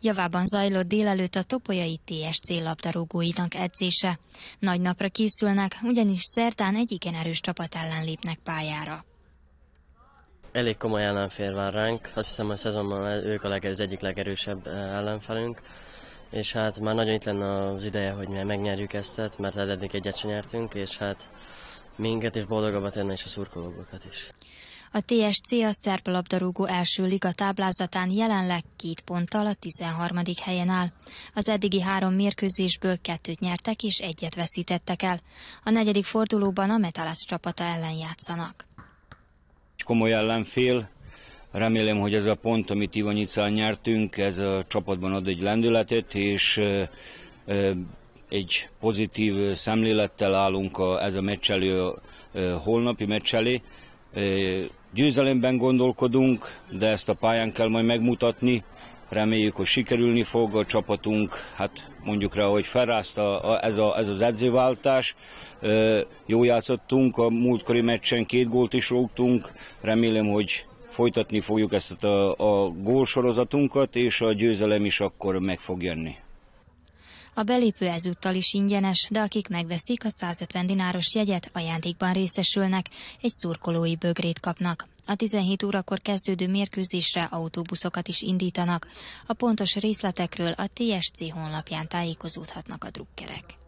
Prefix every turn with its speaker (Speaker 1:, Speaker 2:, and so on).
Speaker 1: Javában zajlott délelőtt a topolyai TSC labdarúgóinak edzése. Nagy napra készülnek, ugyanis szerdán egy igen erős csapat ellen lépnek pályára.
Speaker 2: Elég komoly ellenfél vár ránk, azt hiszem a szezonban ők a legerős, egyik legerősebb eh, ellenfelünk, és hát már nagyon itt lenne az ideje, hogy mi megnyerjük ezt, mert hát eddig egyet sem nyertünk, és hát minket is boldogabbat érne, és a szurkolókat is.
Speaker 1: A TSC a szerb labdarúgó első liga táblázatán jelenleg két ponttal a 13. helyen áll. Az eddigi három mérkőzésből kettőt nyertek és egyet veszítettek el. A negyedik fordulóban a Metalac csapata ellen játszanak.
Speaker 3: Komoly ellenfél, Remélem, hogy ez a pont, amit Ivanyicán nyertünk, ez a csapatban ad egy lendületet, és egy pozitív szemlélettel állunk a, ez a meccselő, a holnapi meccselé. Győzelemben gondolkodunk, de ezt a pályán kell majd megmutatni. Reméljük, hogy sikerülni fog a csapatunk, hát mondjuk rá, hogy felrázta ez, a, ez az edzőváltás. Jó játszottunk, a múltkori meccsen két gólt is rúgtunk. Remélem, hogy folytatni fogjuk ezt a, a gólsorozatunkat, és a győzelem is akkor meg fog jönni.
Speaker 1: A belépő ezúttal is ingyenes, de akik megveszik a 150 dináros jegyet, ajándékban részesülnek, egy szurkolói bögrét kapnak. A 17 órakor kezdődő mérkőzésre autóbuszokat is indítanak. A pontos részletekről a TSC honlapján tájékozódhatnak a drukkerek.